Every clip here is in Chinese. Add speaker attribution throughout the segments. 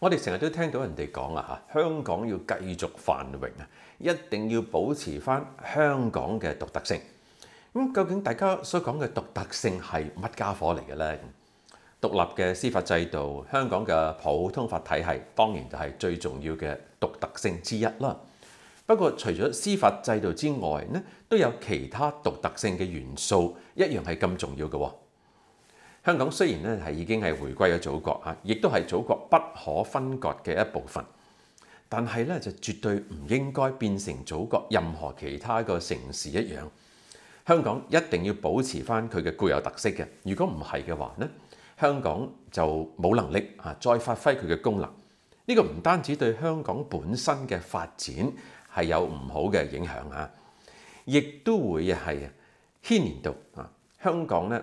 Speaker 1: 我哋成日都聽到人哋講啊，香港要繼續繁榮啊，一定要保持翻香港嘅獨特性。咁究竟大家所講嘅獨特性係乜家伙嚟嘅咧？獨立嘅司法制度，香港嘅普通法體系，當然就係最重要嘅獨特性之一啦。不過除咗司法制度之外，咧都有其他獨特性嘅元素，一樣係咁重要嘅。香港雖然咧係已經係回歸咗祖國嚇，亦都係祖國不可分割嘅一部分，但系咧就絕對唔應該變成祖國任何其他個城市一樣。香港一定要保持翻佢嘅具有特色嘅。如果唔係嘅話咧，香港就冇能力啊再發揮佢嘅功能。呢個唔單止對香港本身嘅發展係有唔好嘅影響嚇，亦都會係牽連到啊香港咧。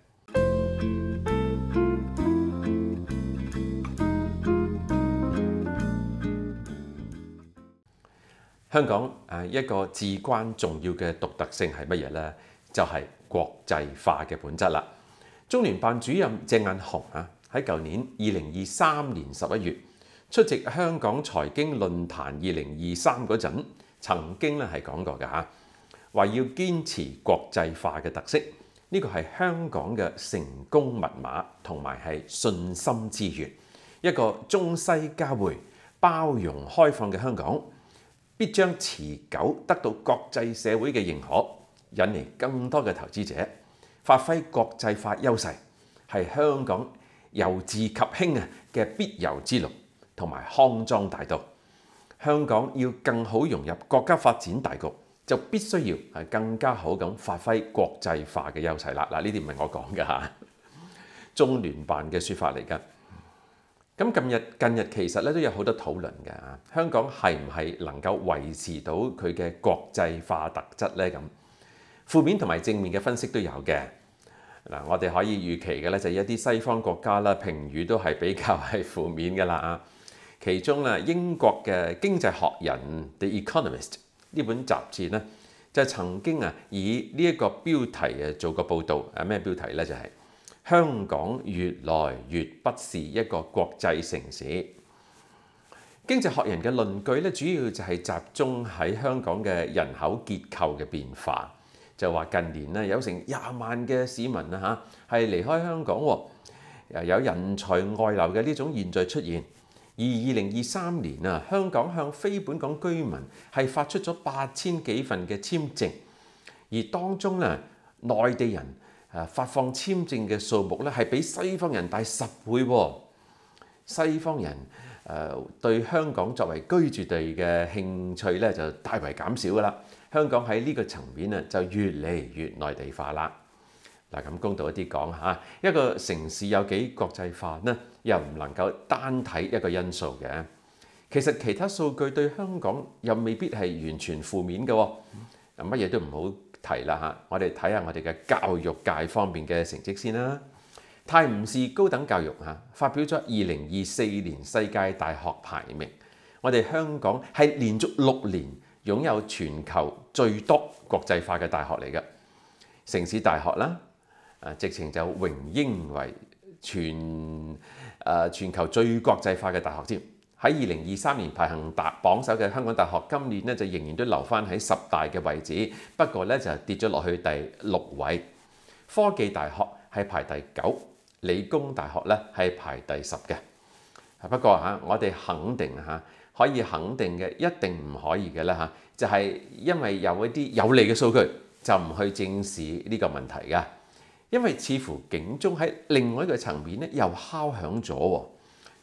Speaker 1: 香港誒一個至關重要嘅獨特性係乜嘢呢？就係國際化嘅本質啦。中聯辦主任鄭雁雄啊，喺舊年二零二三年十一月出席香港財經論壇二零二三嗰陣，曾經咧係講過嘅嚇，話要堅持國際化嘅特色，呢個係香港嘅成功密碼同埋係信心之源。一個中西交匯、包容開放嘅香港。必將持久得到國際社會嘅認可，引嚟更多嘅投資者，發揮國際化優勢，係香港由自及興啊嘅必由之路同埋康莊大道。香港要更好融入國家發展大局，就必須要係更加好咁發揮國際化嘅優勢啦。嗱，呢啲唔係我講嘅嚇，中聯辦嘅説法嚟噶。咁近日近日其實咧都有好多討論嘅啊，香港係唔係能夠維持到佢嘅國際化特質咧？咁負面同埋正面嘅分析都有嘅。嗱，我哋可以預期嘅咧就係一啲西方國家啦評語都係比較係負面嘅啦啊。其中咧，英國嘅經濟學人 The Economist 呢本雜誌咧就曾經啊以呢一個標題啊做過報導啊咩標題咧就係。香港越來越不是一個國際城市。經濟學人嘅論據咧，主要就係集中喺香港嘅人口結構嘅變化，就話近年咧有成廿萬嘅市民啊嚇係離開香港有人才外流嘅呢種現象出現。而二零二三年啊，香港向非本港居民係發出咗八千幾份嘅簽證，而當中咧內地人。誒發放簽證嘅數目咧，係比西方人大十倍喎。西方人誒對香港作為居住地嘅興趣咧，就大為減少噶啦。香港喺呢個層面啊，就越嚟越內地化啦。嗱，咁公道一啲講嚇，一個城市有幾國際化呢，又唔能夠單睇一個因素嘅。其實其他數據對香港又未必係完全負面嘅喎。乜嘢都唔好。提啦嚇，我哋睇下我哋嘅教育界方面嘅成績先啦。泰晤士高等教育嚇發表咗二零二四年世界大學排名，我哋香港係連續六年擁有全球最多國際化嘅大學嚟嘅，城市大學啦，啊直情就榮膺為全誒全球最國際化嘅大學添。喺二零二三年排行榜首嘅香港大學，今年呢就仍然都留翻喺十大嘅位置，不過呢就跌咗落去第六位。科技大學係排第九，理工大學咧係排第十嘅。不過嚇，我哋肯定嚇可以肯定嘅，一定唔可以嘅啦嚇，就係因為有一啲有利嘅數據就唔去正視呢個問題嘅，因為似乎警鐘喺另外一個層面咧又敲響咗喎。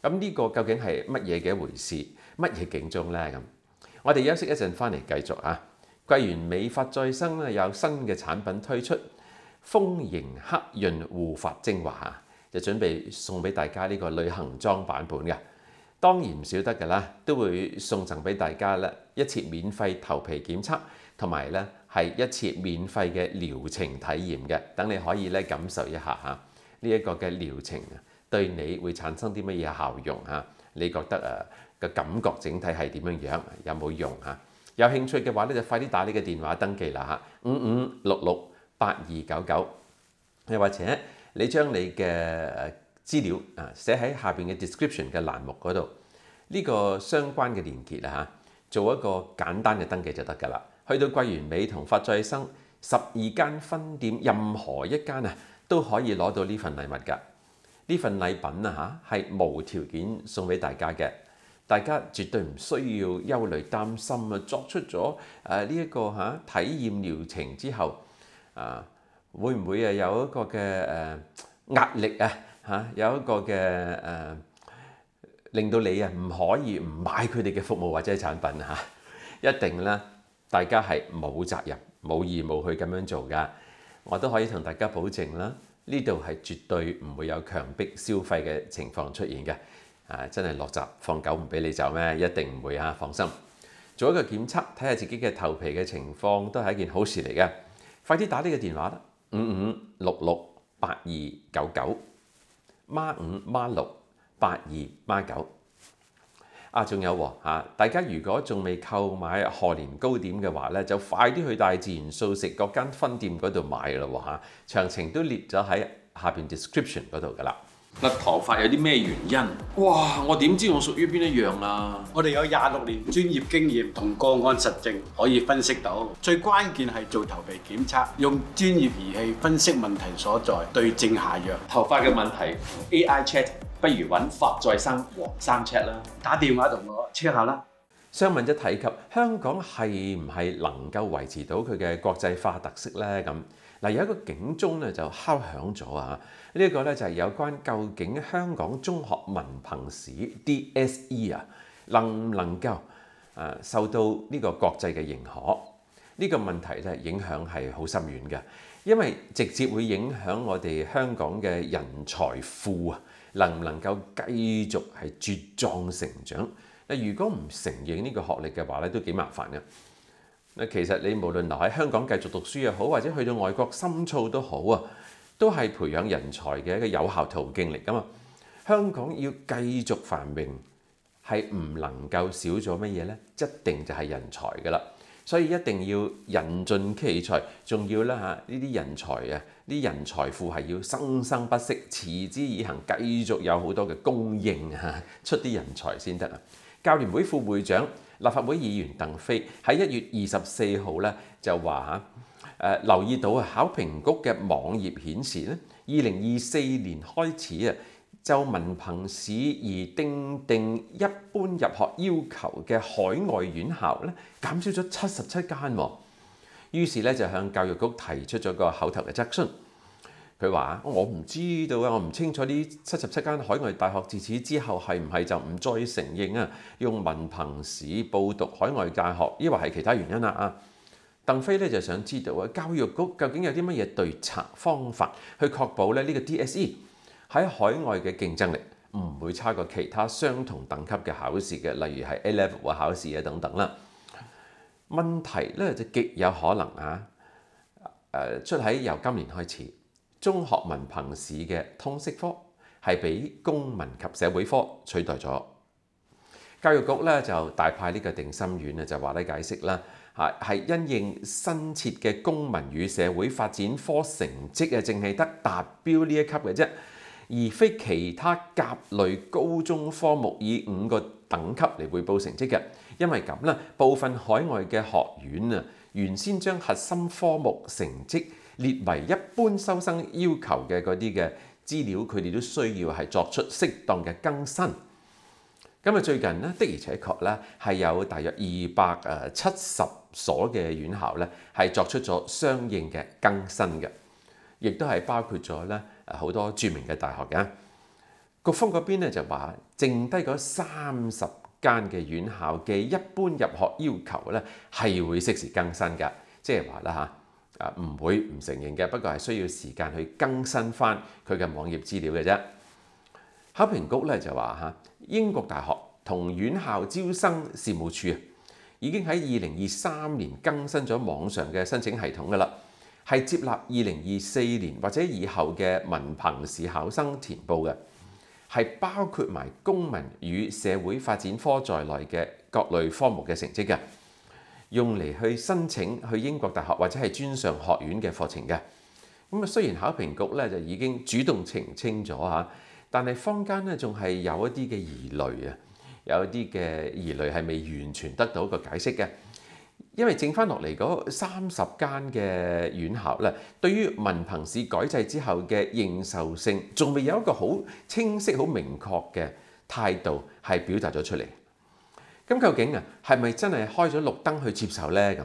Speaker 1: 咁呢個究竟係乜嘢嘅一回事？乜嘢警鐘呢？咁我哋休息一陣，翻嚟繼續啊！桂完美髮再生咧有新嘅產品推出，豐盈黑潤護髮精華啊，就準備送俾大家呢個旅行裝版本嘅。當然唔少得㗎啦，都會送贈俾大家啦，一次免費頭皮檢測，同埋咧係一次免費嘅療程體驗嘅，等你可以咧感受一下嚇呢一個嘅療程啊！對你會產生啲乜嘢效用嚇？你覺得啊個感覺整體係點樣樣？有冇用嚇？有興趣嘅話咧，就快啲打呢個電話登記啦嚇，五五六六八二九九，又或者你將你嘅資料啊寫喺下邊嘅 description 嘅欄目嗰度呢個相關嘅連結啊嚇，做一個簡單嘅登記就得㗎啦。去到貴園美同發再生十二間分店，任何一間啊都可以攞到呢份禮物㗎。呢份禮品啊嚇係無條件送俾大家嘅，大家絕對唔需要憂慮擔心啊！作出咗誒呢一個嚇體驗療程之後啊，會唔會啊有一個嘅誒壓力啊嚇，有一個嘅誒令到你啊唔可以唔買佢哋嘅服務或者產品嚇，一定咧大家係冇責任冇義務去咁樣做噶，我都可以同大家保證啦。呢度係絕對唔會有強迫消費嘅情況出現嘅，啊！真係落閘放狗唔俾你走咩？一定唔會啊！放心，做一個檢測，睇下自己嘅頭皮嘅情況，都係一件好事嚟嘅。快啲打呢個電話啦，五五六六八二九九孖五孖六八二孖九。啊，仲有喎大家如果仲未購買荷年糕點嘅話咧，就快啲去大自然素食嗰間分店嗰度買啦喎嚇！詳情都列咗喺下面 description 嗰度㗎啦。甩頭髮有啲咩原因？哇！我點知我屬於邊一樣啊？我哋有廿六年專業經驗同個案實證可以分析到，最關鍵係做頭皮檢測，用專業儀器分析問題所在，對症下藥。頭髮嘅問題，AI chat。不如揾法再生黃生 check 啦，打電話同我 check 下啦。商文一提及香港係唔係能夠維持到佢嘅國際化特色呢？咁嗱，有一個警鐘咧就敲響咗啊！呢個咧就係有關究竟香港中學文憑史 DSE 啊，能唔能夠啊受到呢個國際嘅認可？呢個問題咧影響係好深遠嘅。因為直接會影響我哋香港嘅人才庫啊，能唔能夠繼續係茁壯成長？嗱，如果唔承認呢個學歷嘅話咧，都幾麻煩嘅。嗱，其實你無論留喺香港繼續讀書又好，或者去到外國深造都好啊，都係培養人才嘅一個有效途徑嚟噶嘛。香港要繼續繁榮，係唔能夠少咗乜嘢咧？一定就係人才噶啦。所以一定要人盡其才，仲要啦嚇呢啲人才啊，啲人才庫係要生生不息，持之以恒，繼續有好多嘅供應嚇，出啲人才先得啊！教聯會副會長、立法會議員鄧飛喺一月二十四號咧就話嚇，誒留意到考評局嘅網頁顯示咧，二零二四年開始啊。就文憑試而定定一般入學要求嘅海外院校咧，減少咗七十七間。於是咧就向教育局提出咗個口頭嘅質詢。佢話：我唔知道啊，我唔清楚呢七十七間海外大學自此之後係唔係就唔再承認啊用文憑試報讀海外大學，抑或係其他原因啊？鄧飛咧就想知道啊，教育局究竟有啲乜嘢對策方法去確保咧呢個 DSE？喺海外嘅競爭力唔會差過其他相同等級嘅考試嘅，例如係 A Level 嘅考試啊等等啦。問題咧就極有可能啊，誒出喺由今年開始中學文憑試嘅通識科係俾公民及社會科取代咗。教育局咧就大派呢個定心丸咧，就話咧解釋啦嚇係因應新設嘅公民與社會發展科成績啊，淨係得達標呢一級嘅啫。而非其他甲類高中科目以五個等級嚟匯報成績嘅，因為咁咧，部分海外嘅學院啊，原先將核心科目成績列為一般收生要求嘅嗰啲嘅資料，佢哋都需要係作出適當嘅更新。咁啊，最近咧的而且確咧係有大約二百誒七十所嘅院校咧係作出咗相應嘅更新嘅，亦都係包括咗咧。好多著名嘅大學嘅，國方嗰邊咧就話，剩低嗰三十間嘅院校嘅一般入學要求咧係會即時更新嘅，即係話啦嚇，啊唔會唔承認嘅，不過係需要時間去更新翻佢嘅網頁資料嘅啫。考評局咧就話嚇，英國大學同院校招生事務處啊，已經喺二零二三年更新咗網上嘅申請系統㗎啦。係接納二零二四年或者以後嘅文憑試考生填報嘅，係包括埋公民與社會發展科在內嘅各類科目嘅成績嘅，用嚟去申請去英國大學或者係專上學院嘅課程嘅。咁啊，雖然考評局咧就已經主動澄清咗嚇，但係坊間咧仲係有一啲嘅疑慮啊，有一啲嘅疑慮係未完全得到個解釋嘅。因為剩翻落嚟嗰三十間嘅院校咧，對於文憑試改制之後嘅認受性，仲未有一個好清晰、好明確嘅態度係表達咗出嚟。咁究竟啊，係咪真係開咗綠燈去接受呢？咁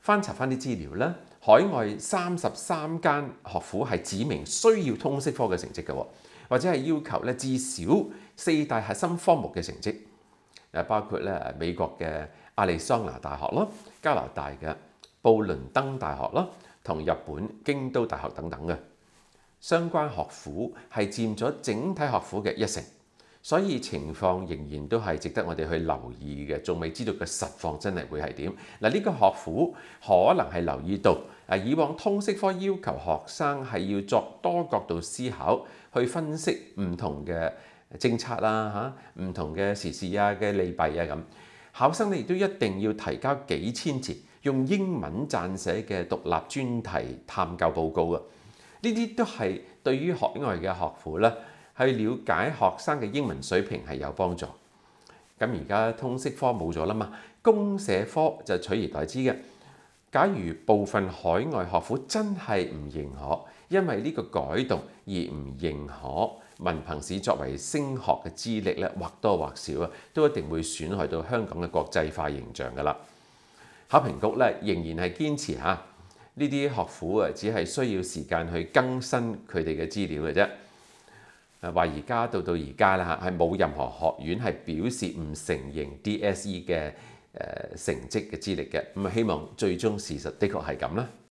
Speaker 1: 翻查翻啲資料啦，海外三十三間學府係指明需要通識科嘅成績嘅，或者係要求咧至少四大核心科目嘅成績，包括咧美國嘅。亞利桑那大學啦、加拿大嘅布倫登大學啦、同日本京都大學等等嘅相關學府係佔咗整體學府嘅一成，所以情況仍然都係值得我哋去留意嘅，仲未知道嘅實況真係會係點。嗱，呢個學府可能係留意到，啊，以往通識科要求學生係要作多角度思考，去分析唔同嘅政策啦、嚇唔同嘅時事啊嘅利弊啊咁。考生咧亦都一定要提交幾千字用英文撰寫嘅獨立專題探究報告啊！呢啲都係對於海外嘅學府咧，去了解學生嘅英文水平係有幫助。咁而家通識科冇咗啦嘛，公社科就取而代之嘅。假如部分海外學府真係唔認可，因為呢個改動而唔認可。文憑試作為升學嘅資歷咧，或多或少啊，都一定會損害到香港嘅國際化形象噶啦。考評局咧仍然係堅持嚇，呢啲學府啊，只係需要時間去更新佢哋嘅資料嘅啫。誒話而家到到而家啦嚇，係冇任何學院係表示唔承認 DSE 嘅誒成績嘅資歷嘅。咁啊，希望最終事實的確係咁啦。